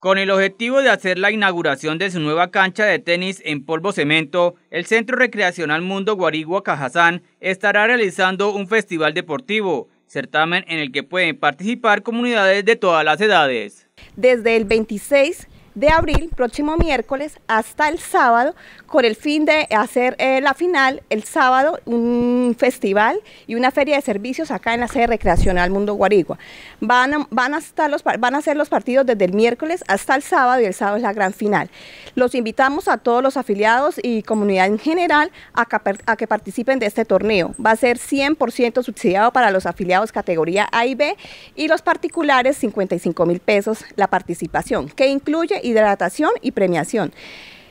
Con el objetivo de hacer la inauguración de su nueva cancha de tenis en polvo cemento, el Centro Recreacional Mundo Guarigua Cajazán estará realizando un festival deportivo, certamen en el que pueden participar comunidades de todas las edades. Desde el 26 de abril, próximo miércoles, hasta el sábado, con el fin de hacer eh, la final el sábado, un festival y una feria de servicios acá en la sede recreacional Mundo Guarigua. Van a, van a, estar los, van a ser los partidos desde el miércoles hasta el sábado y el sábado es la gran final. Los invitamos a todos los afiliados y comunidad en general a que, a que participen de este torneo. Va a ser 100% subsidiado para los afiliados categoría A y B y los particulares 55 mil pesos la participación, que incluye hidratación y premiación.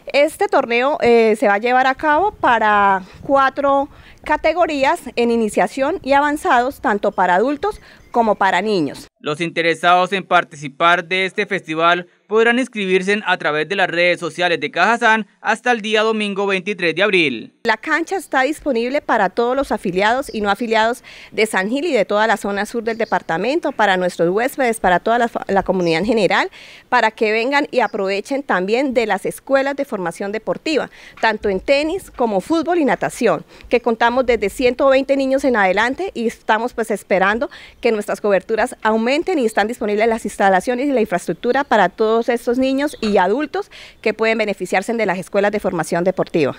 Este torneo eh, se va a llevar a cabo para cuatro categorías en iniciación y avanzados tanto para adultos como para niños. Los interesados en participar de este festival podrán inscribirse a través de las redes sociales de Cajazán hasta el día domingo 23 de abril. La cancha está disponible para todos los afiliados y no afiliados de San Gil y de toda la zona sur del departamento, para nuestros huéspedes, para toda la, la comunidad en general, para que vengan y aprovechen también de las escuelas de formación deportiva, tanto en tenis como fútbol y natación que contamos desde 120 niños en adelante y estamos pues esperando que nuestras coberturas aumenten y están disponibles las instalaciones y la infraestructura para todos estos niños y adultos que pueden beneficiarse de las escuelas de formación deportiva.